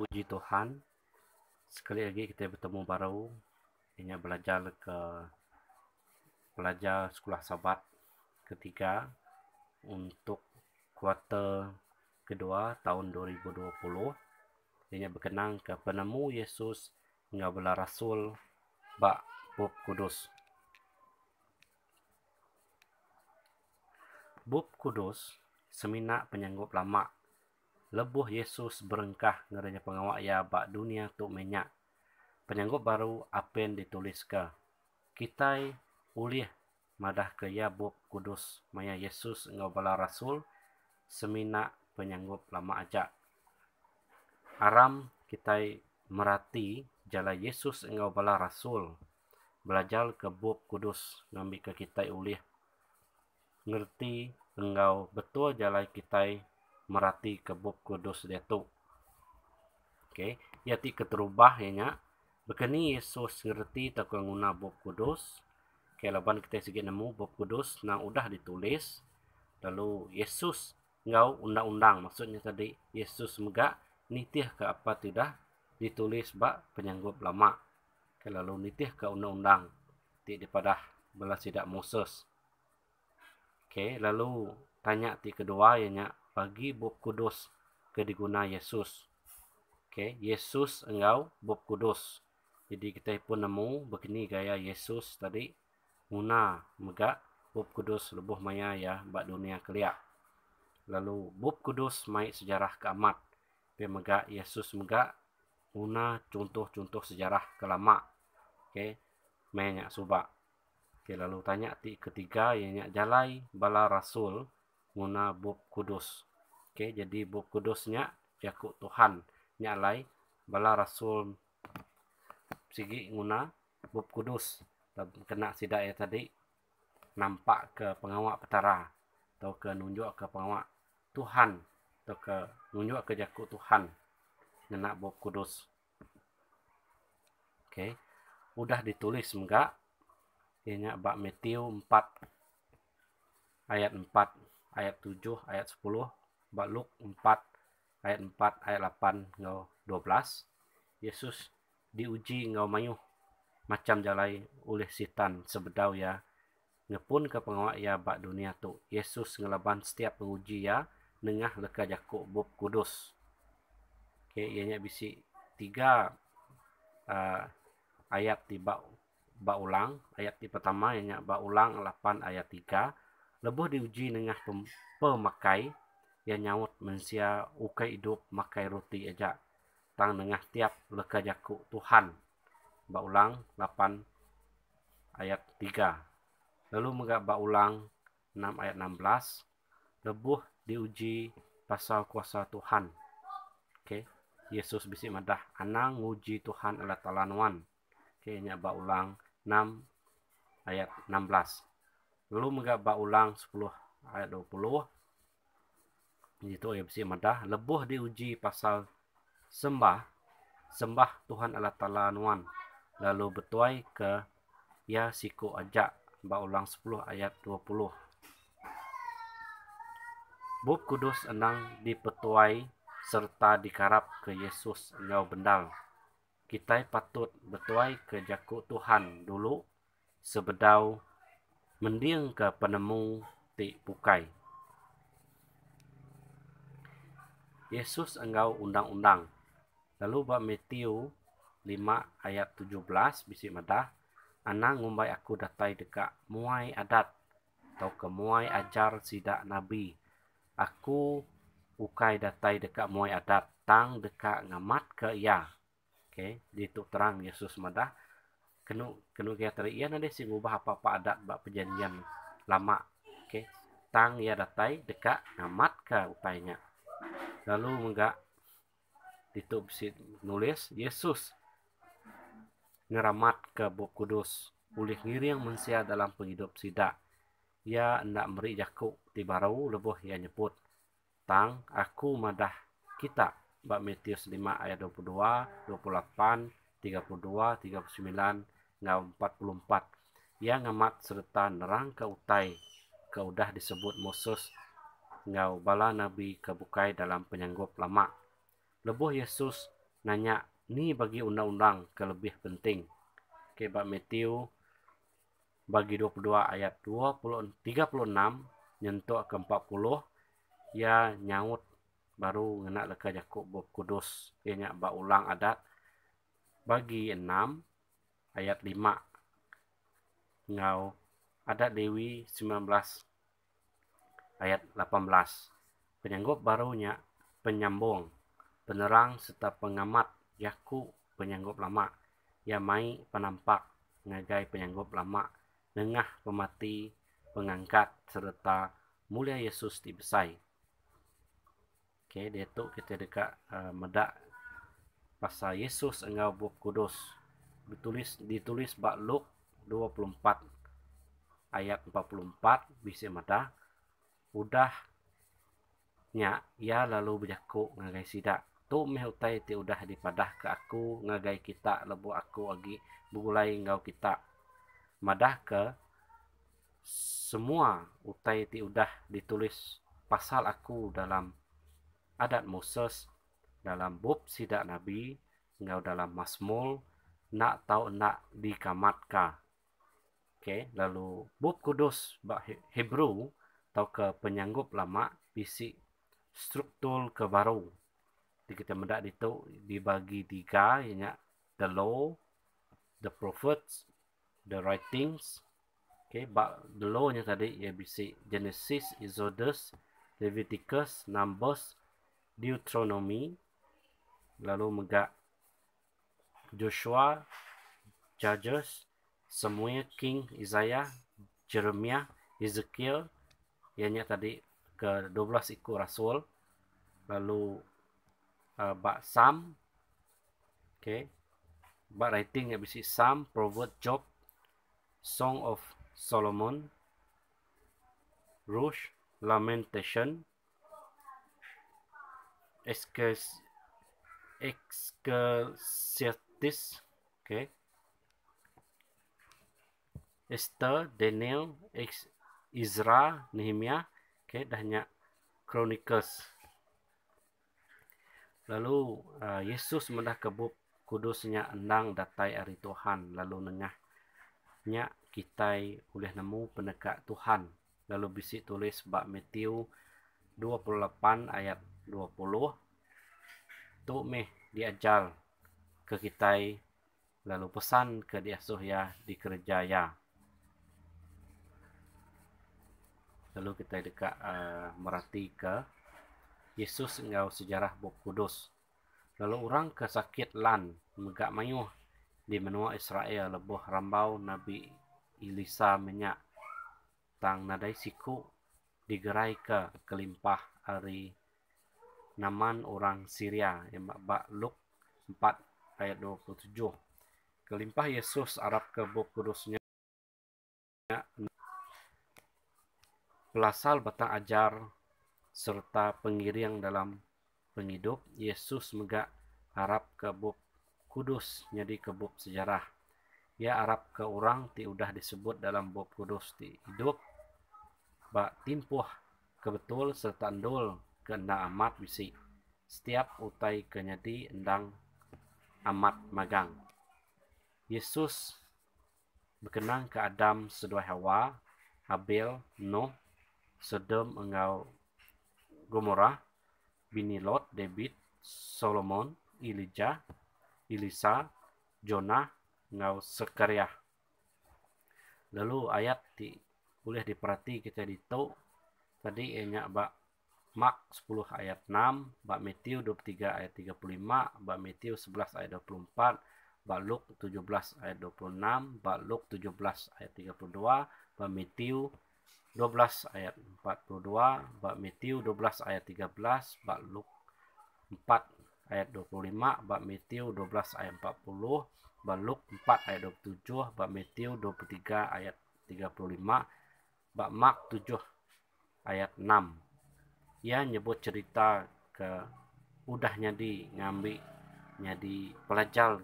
Puji Tuhan Sekali lagi kita bertemu baru Ini belajar ke Belajar Sekolah Sabat Ketiga Untuk kuartal kedua tahun 2020 Ini berkenang ke penemu Yesus Hingga bela Rasul Bak Bob Kudus Bob Kudus Seminak penyanggup lamak lebuh Yesus berengkah ngerinya pengawak ya bak dunia tu minyak. Penyanggup baru apen ditulis ke. Kitai ulih madah ke ya buk kudus maya Yesus ngobala rasul semina penyanggup lama aja. Aram kitai merati jala Yesus ngobala rasul belajar ke buk kudus ngambil ke kitai ulih ngerti engau betul jalai kitai merati ke Bob Kudus dia tu. Okey, ia ti keterubah ianya. Ya Begini Yesus ngerti tak guna Bob Kudus. Okey, laban kita sikit nemu Bob Kudus nang udah ditulis. Lalu Yesus ngau undang-undang maksudnya tadi Yesus mega nitih ke apa tidak ditulis ba penyanggup lama. Okey, lalu nitih ke undang-undang ti daripada belas tidak Moses. Okey, lalu tanya ti kedua ianya ya bagi bob kudus ke diguna Yesus. Okay, Yesus engau bob kudus. Jadi kita pun nemu begini gaya Yesus tadi guna megak bob kudus lebih maya ya bak dunia keliak. Lalu bob kudus mai sejarah keamat. Pe mega Yesus megak guna contoh-contoh sejarah kelama. Okay, mainnya subak. Okay, lalu tanya ketiga yang jalai bala rasul guna bob kudus. Okey, jadi buk kudusnya Yakut Tuhan nyalai bala rasul sigi nguna buk kudus kena sida ya tadi nampak ke pengawak petara atau ke nunjuk ke pengawak Tuhan atau ke nunjuk ke Yakut Tuhan kena buk kudus. Okey, sudah ditulis enggak? Ianya bab Matthew 4 ayat 4 ayat 7 ayat 10 Luk 4 ayat 4 ayat 8 ngau 12 Yesus diuji ngau mayuh macam jalai oleh sitan sebedau ya ngepun ke pengawak ya bak dunia tu Yesus ngelaban setiap penguji ya nengah leka jakuk bob kudus ke okay, ianya bisi tiga uh, ayat di bak ba ulang ayat di pertama ianya bak ulang 8 ayat 3 lebih diuji nengah pem, pemakai ia nyawut mensia ukai hidup makai roti aja tang nengah tiap leka jaku Tuhan ulang 8 ayat 3 lalu mega ulang 6 ayat 16 lebuh diuji pasal kuasa Tuhan oke okay. Yesus bisi madah anang nguji Tuhan ala talanwan oke okay. nya ulang 6 ayat 16 lalu mega ulang 10 ayat 20 itu tu yang mesti madah. Lebuh diuji pasal sembah. Sembah Tuhan Allah Ta'ala Anwan. Lalu bertuai ke Ya Siku Ajak. ulang 10 ayat 20. Bub kudus enang dipetuai serta dikarap ke Yesus nyau bendal. Kita patut bertuai ke jaku Tuhan dulu sebedau mending ke penemu ti bukai. Yesus engkau undang-undang. Lalu bab Matthew 5 ayat 17 bisi madah. Anak ngumbai aku datai dekat muai adat. Atau kemuai ajar sidak nabi. Aku ukai datai dekat muai adat. Tang dekat ngamat ke ia. Okay. Di tu terang Yesus medah. Kenu kenu kaya tadi. Ia nanti si ngubah apa-apa adat bab perjanjian lama. Okay. Tang ia datai dekat ngamat ke upainya lalu enggak ditutup si nulis Yesus ngeramat ke Bok Kudus ulih yang mensia dalam penghidup sida Ya ndak meri jakuk di baru lebuh ia nyebut tang aku madah kita bab Matius 5 ayat 22 28 32 39 ngau 44 ia ngamat serta nerang ke utai ke disebut Moses ngau bala Nabi kebukai dalam penyanggup lama. Lebuh Yesus nanya ni bagi undang-undang kelebih penting. Kebab Matthew bagi 22 ayat 20, 36 nyentuk ke 40 ya nyaut baru ngena leka Yakub bab kudus ianya ba ulang adat bagi 6 ayat 5 ngau adat Dewi 19 ayat 18. Penyanggup barunya penyambung, penerang serta pengamat yaku penyanggup lama. Ya mai penampak ngagai penyanggup lama, nengah pemati pengangkat serta mulia Yesus dibesai. Okey, dia tu kita dekat uh, medak pasal Yesus engau bub kudus. Ditulis ditulis bak Luk 24 ayat 44 bisa medak udah nyak, ya lalu bejaku ngagai sidak tu meh utai ti udah dipadah ke aku ngagai kita lebu aku lagi bugulai ngau kita madah ke semua utai ti udah ditulis pasal aku dalam adat Moses dalam bub sidak nabi ngau dalam masmul nak tahu nak dikamatka Okay, lalu bub kudus bahasa Hebrew atau ke penyanggup lama isi struktur ke baru. Jadi kita mendak itu dibagi tiga, ianya the law, the prophets, the writings. Okay, bak the lawnya tadi ia bisi Genesis, Exodus, Leviticus, Numbers, Deuteronomy. Lalu megak Joshua, Judges, semuanya King, Isaiah, Jeremiah, Ezekiel, ianya tadi ke 12 ikut rasul lalu uh, bab sam okey Bak writing yang bersih sam proverb job song of solomon rush lamentation excus excursitis okey Esther, Daniel, Izra, Nehemia, okay, dahnya Chronicles. Lalu uh, Yesus mendah kebuk kudusnya endang datai dari Tuhan. Lalu nengah nyak kita boleh nemu penegak Tuhan. Lalu bisik tulis bak Matthew 28 ayat 20. Tu meh diajar ke kita lalu pesan ke diasuh ya di kerjaya. Lalu kita dekat uh, merati ke Yesus engau sejarah Bok Kudus. Lalu ya. orang ke sakit lan megak mayuh di menua Israel lebuh rambau Nabi Ilisa menyak tang nadai siku digerai ke kelimpah hari naman orang Syria yang bak Luk 4 ayat 27. Kelimpah Yesus Arab ke Bok Kudusnya pelasal bata ajar serta pengiring dalam penghidup Yesus megak harap ke bub kudus jadi ke bub sejarah ia harap ke orang ti udah disebut dalam bub kudus ti hidup ba timpuh kebetul serta endul ke amat bisi setiap utai ke endang amat magang Yesus berkenan ke Adam sedua Hawa Abel Nuh Sodom engau Gomorrah, bini Lot David Solomon Ilija, Ilisa, Jonah engau Sekaria lalu ayat di boleh diperhati kita di itu tadi enyak eh, bak Mak 10 ayat 6, Bak Matthew 23 ayat 35, Bak Matthew 11 ayat 24, Bak Luke 17 ayat 26, Bak Luke 17 ayat 32, Bak Matthew 12 ayat 42, bab Matthew 12 ayat 13, bab Luke 4 ayat 25, bab Matthew 12 ayat 40, bab Luke 4 ayat 27, bab Matthew 23 ayat 35, bab Mark 7 ayat 6. Ia nyebut cerita ke udah nyadi ngambi nyadi pelajar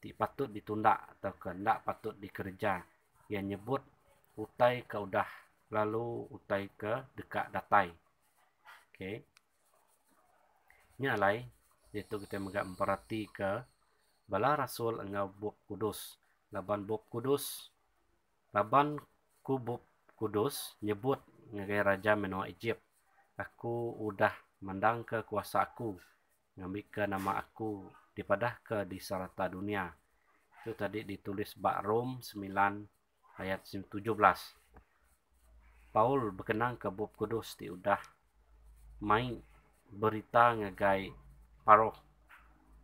di patut ditunda atau kehendak patut dikerja. Ia nyebut utai ke udah lalu utai ke dekat datai. Okey. Ini alai iaitu kita megak memperhati ke bala rasul engau bub kudus. Laban bub kudus. Laban ku kudus nyebut ngagai raja menua Egypt. Aku udah mendang ke kuasa aku. Ngambil ke nama aku dipadah ke di serata dunia. Itu tadi ditulis Bak Rom 9 ayat 17. Paul berkenang ke Bob Kudus di udah main berita ngagai paroh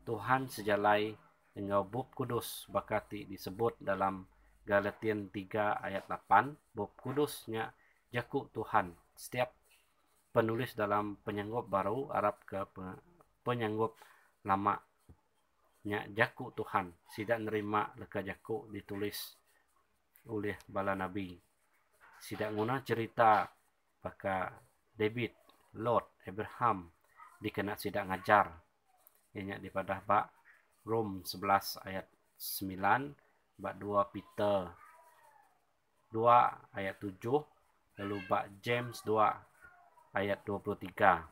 Tuhan sejalai dengan Bob Kudus bakati disebut dalam Galatian 3 ayat 8 Bob Kudusnya jaku Tuhan setiap penulis dalam penyanggup baru Arab ke penyanggup lama nya jaku Tuhan sidak nerima leka jaku ditulis oleh bala nabi sidak nguna cerita baka David, Lot, Abraham dikena sidak ngajar. Ianya daripada pada Rom 11 ayat 9, ba 2 Peter 2 ayat 7, lalu ba James 2 ayat 23.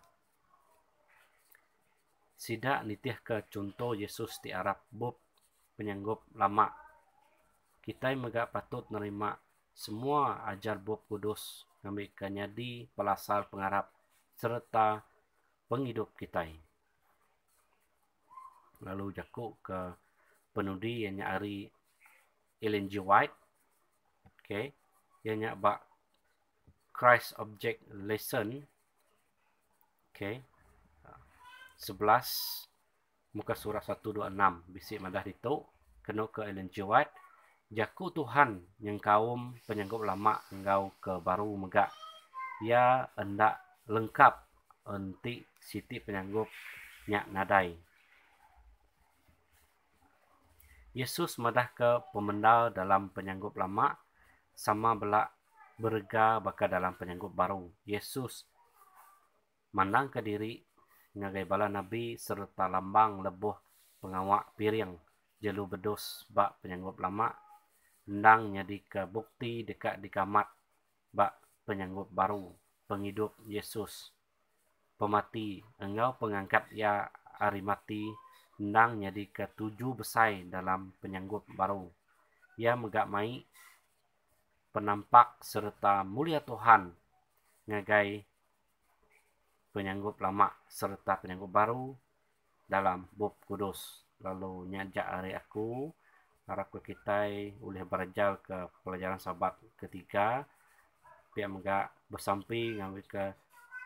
Sidak nitih ke contoh Yesus di Arab Bob penyanggup lama. Kita yang megak patut nerima semua ajar Bob Kudus kami akan jadi pelasar pengharap serta penghidup kita ini. Lalu jaku ke penudi yang nyari Ellen G. White. Okay. Yang nyak bak Christ Object Lesson. Okay. Sebelas. Muka surat 126. Bisik madah itu. Kena ke Ellen G. White. Jaku Tuhan yang kaum penyanggup lama engkau ke baru megak. ia hendak lengkap enti siti penyanggup nyak nadai. Yesus madah ke pemendal dalam penyanggup lama sama belak berga baka dalam penyanggup baru. Yesus mandang ke diri ngagai bala nabi serta lambang lebuh pengawak piring jelu bedus bak penyanggup lama nang jadi ke bukti dekat di kamat bak penyanggup baru penghidup Yesus pemati engau pengangkat ya hari mati nang jadi ke tujuh besai dalam penyanggup baru ia megak mai penampak serta mulia Tuhan ngagai penyanggup lama serta penyanggup baru dalam bob kudus lalu nyajak hari aku Harakul kita oleh berjal ke pelajaran sahabat ketiga pihak mega bersampi ngambil ke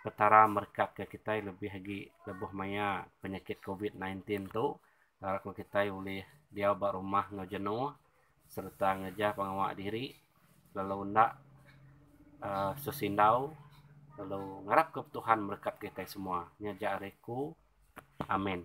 petara mereka ke kita lebih lagi lebih maya penyakit COVID-19 tu Harakul kita oleh dia buat rumah jenuh serta ngeja pengawak diri lalu nak uh, eh, sesindau. lalu ngarap ke Tuhan merekap kita semua ngejar reku, amin